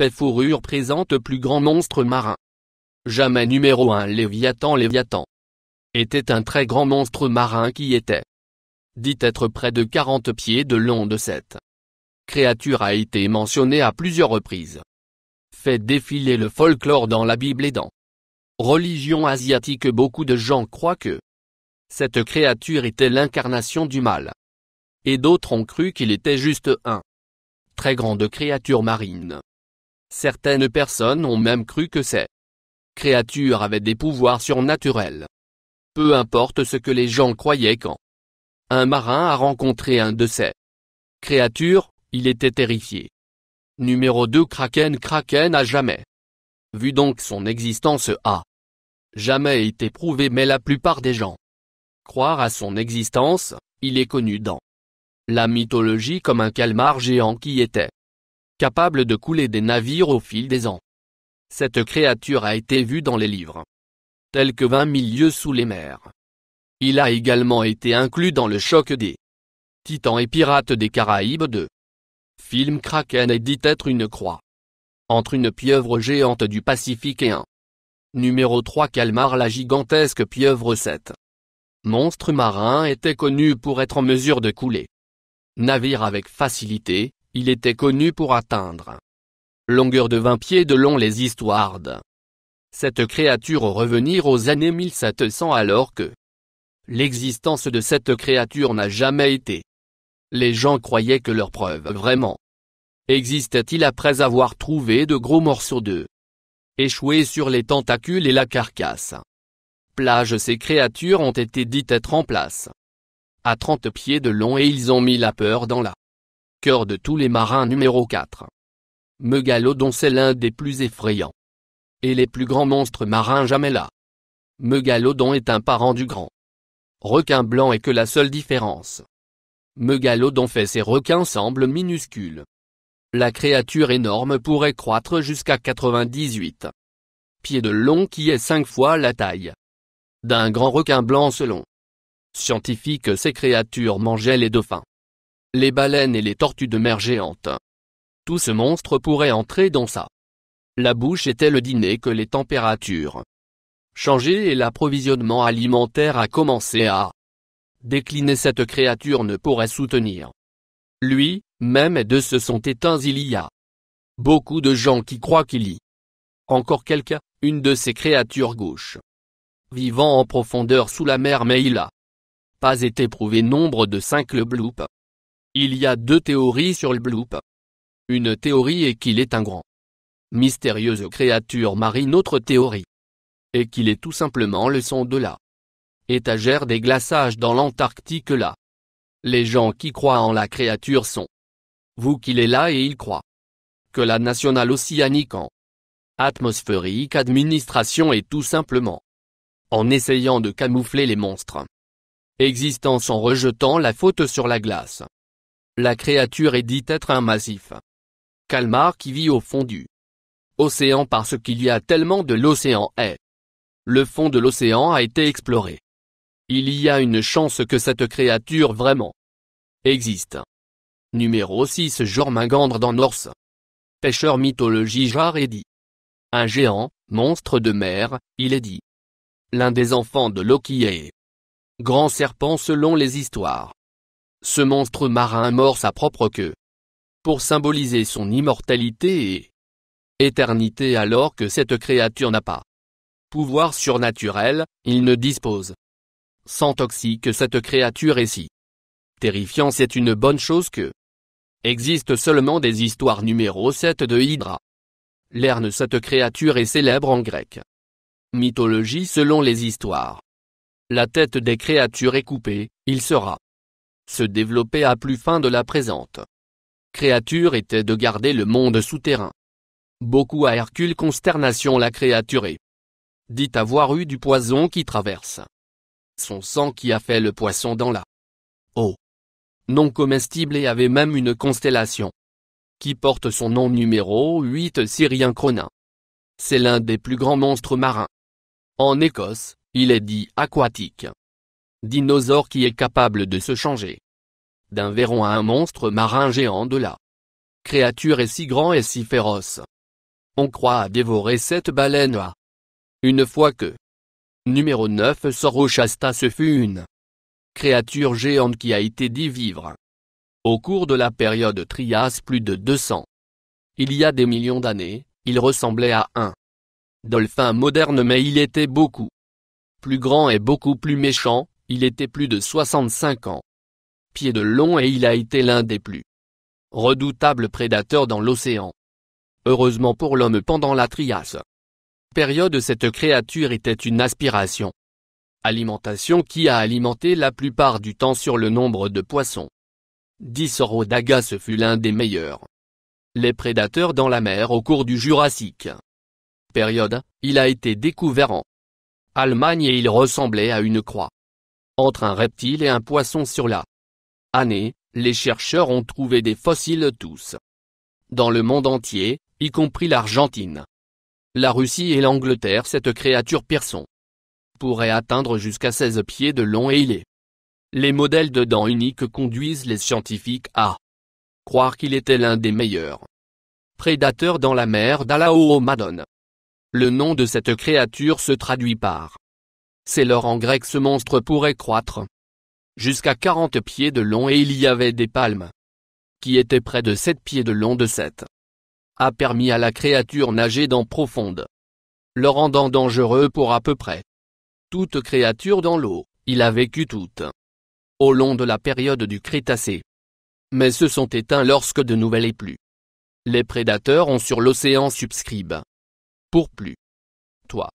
fait fourrure présente plus grand monstre marin. Jamais numéro 1 Léviathan Léviathan était un très grand monstre marin qui était dit être près de 40 pieds de long de cette créature a été mentionnée à plusieurs reprises. Fait défiler le folklore dans la Bible et dans religion asiatique beaucoup de gens croient que cette créature était l'incarnation du mal. Et d'autres ont cru qu'il était juste un très grande créature marine. Certaines personnes ont même cru que ces créatures avaient des pouvoirs surnaturels. Peu importe ce que les gens croyaient quand un marin a rencontré un de ces créatures, il était terrifié. Numéro 2 Kraken Kraken a jamais. Vu donc son existence a jamais été prouvée mais la plupart des gens croire à son existence, il est connu dans la mythologie comme un calmar géant qui était capable de couler des navires au fil des ans. Cette créature a été vue dans les livres tels que 20 mille lieues sous les mers. Il a également été inclus dans le choc des Titans et Pirates des Caraïbes 2. Film Kraken est dit être une croix entre une pieuvre géante du Pacifique et un numéro 3 calmar la gigantesque pieuvre 7. Monstre marin était connu pour être en mesure de couler navires avec facilité, il était connu pour atteindre longueur de 20 pieds de long les histoires cette créature au revenir aux années 1700 alors que l'existence de cette créature n'a jamais été. Les gens croyaient que leur preuve vraiment existait-il après avoir trouvé de gros morceaux d'eux échoués sur les tentacules et la carcasse. Plage ces créatures ont été dites être en place à 30 pieds de long et ils ont mis la peur dans la Cœur de tous les marins numéro 4. Megalodon c'est l'un des plus effrayants. Et les plus grands monstres marins jamais là. Megalodon est un parent du grand. Requin blanc est que la seule différence. Megalodon fait ses requins semblent minuscules. La créature énorme pourrait croître jusqu'à 98 pieds de long qui est 5 fois la taille d'un grand requin blanc selon Scientifique, ces créatures mangeaient les dauphins les baleines et les tortues de mer géantes. Tout ce monstre pourrait entrer dans ça. La bouche était le dîner que les températures changées et l'approvisionnement alimentaire a commencé à décliner cette créature ne pourrait soutenir. Lui, même et de se sont éteints il y a beaucoup de gens qui croient qu'il y encore quelqu'un, une de ces créatures gauches vivant en profondeur sous la mer mais il a pas été prouvé nombre de cinq le bloop. Il y a deux théories sur le bloop. Une théorie est qu'il est un grand mystérieuse créature marine autre théorie est qu'il est tout simplement le son de la étagère des glaçages dans l'Antarctique là. Les gens qui croient en la créature sont vous qu'il est là et ils croient que la nationale océanique en atmosphérique administration est tout simplement en essayant de camoufler les monstres existence en rejetant la faute sur la glace. La créature est dite être un massif. Calmar qui vit au fond du océan parce qu'il y a tellement de l'océan est. Le fond de l'océan a été exploré. Il y a une chance que cette créature vraiment existe. Numéro 6 Jormungandr dans Norse. Pêcheur mythologie Jar est dit. Un géant, monstre de mer, il est dit. L'un des enfants de Loki est grand serpent selon les histoires ce monstre marin mord sa propre queue. Pour symboliser son immortalité et éternité alors que cette créature n'a pas pouvoir surnaturel, il ne dispose. Sans toxique cette créature est si terrifiant c'est une bonne chose que existe seulement des histoires numéro 7 de Hydra. L'herne cette créature est célèbre en grec. Mythologie selon les histoires. La tête des créatures est coupée, il sera se développer à plus fin de la présente créature était de garder le monde souterrain. Beaucoup à Hercule consternation la créature est. Dit avoir eu du poison qui traverse. Son sang qui a fait le poisson dans la. Oh. Non comestible et avait même une constellation. Qui porte son nom numéro 8 Syrien Cronin. C'est l'un des plus grands monstres marins. En Écosse, il est dit aquatique dinosaure qui est capable de se changer. D'un verron à un monstre marin géant de la créature est si grand et si féroce. On croit à dévorer cette baleine à une fois que numéro 9 Sorochasta ce fut une créature géante qui a été dit vivre. Au cours de la période Trias plus de 200. Il y a des millions d'années, il ressemblait à un dolphin moderne mais il était beaucoup plus grand et beaucoup plus méchant, il était plus de 65 ans. Pied de long et il a été l'un des plus redoutables prédateurs dans l'océan. Heureusement pour l'homme pendant la trias. Période cette créature était une aspiration. Alimentation qui a alimenté la plupart du temps sur le nombre de poissons. Dissorodaga ce fut l'un des meilleurs. Les prédateurs dans la mer au cours du Jurassique. Période, il a été découvert en Allemagne et il ressemblait à une croix entre un reptile et un poisson sur la année, les chercheurs ont trouvé des fossiles tous. Dans le monde entier, y compris l'Argentine. La Russie et l'Angleterre cette créature pierson pourrait atteindre jusqu'à 16 pieds de long et il est. Les modèles de dents uniques conduisent les scientifiques à croire qu'il était l'un des meilleurs prédateurs dans la mer d'Alao-Omadone. Le nom de cette créature se traduit par c'est l'or en grec ce monstre pourrait croître. Jusqu'à quarante pieds de long et il y avait des palmes. Qui étaient près de 7 pieds de long de sept. A permis à la créature nager dans profonde. Le rendant dangereux pour à peu près. Toute créature dans l'eau, il a vécu toute. Au long de la période du Crétacé. Mais se sont éteints lorsque de nouvelles plus Les prédateurs ont sur l'océan subscribe. Pour plus. Toi.